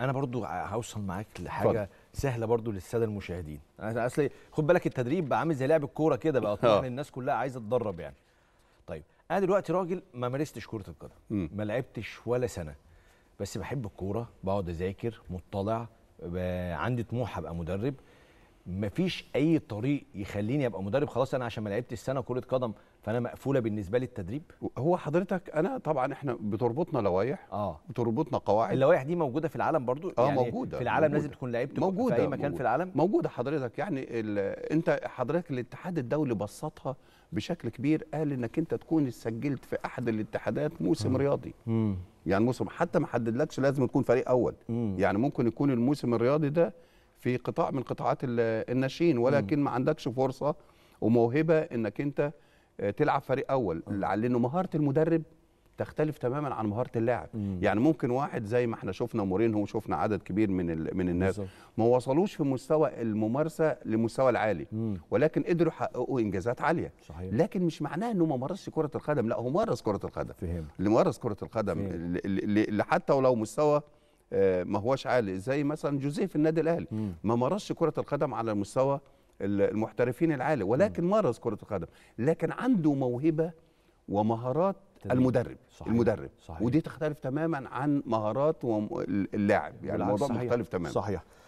انا برضو هوصل معاك لحاجه فضل. سهله برضو للساده المشاهدين اصل إيه، خد بالك التدريب بقى عامل زي لعب الكوره كده بقى طبعا آه. الناس كلها عايزه تدرب يعني طيب انا دلوقتي راجل ما مارستش كره القدم ما لعبتش ولا سنه بس بحب الكوره بقعد اذاكر مطلع عندي طموح ابقى مدرب مفيش اي طريق يخليني ابقى مدرب خلاص انا عشان ما لعبت السنه كره قدم فانا مقفوله بالنسبه لي التدريب هو حضرتك انا طبعا احنا بتربطنا لوائح اه بتربطنا قواعد اللوائح دي موجوده في العالم برضو اه يعني موجوده في العالم موجودة لازم تكون لعبت موجوده في اي مكان موجودة في العالم موجوده حضرتك يعني انت حضرتك الاتحاد الدولي بسطها بشكل كبير قال انك انت تكون سجلت في احد الاتحادات موسم رياضي م. يعني موسم حتى ما حددلكش لازم تكون فريق اول م. يعني ممكن يكون الموسم الرياضي ده في قطاع من قطاعات الناشئين ولكن ما عندكش فرصه وموهبه انك انت آه، تلعب فريق اول لانه مهاره المدرب تختلف تماما عن مهاره اللاعب يعني ممكن واحد زي ما احنا شفنا مورينهو وشفنا عدد كبير من من الناس ما وصلوش في مستوى الممارسه لمستوى العالي مم. ولكن قدروا يحققوا انجازات عاليه صحيح. لكن مش معناه انه ما مارسش كره القدم لا هو مارس كره القدم فهم. اللي مارس كره القدم اللي حتى ولو مستوى آه، ما هواش عالي زي مثلا جوزيه في النادي الاهلي ما مارسش كره القدم على مستوى المحترفين العالي ولكن مارس كره القدم لكن عنده موهبه ومهارات المدرب صحيح. المدرب صحيح. ودي تختلف تماما عن مهارات اللاعب يعني الموضوع صحيح. مختلف تماما صحيح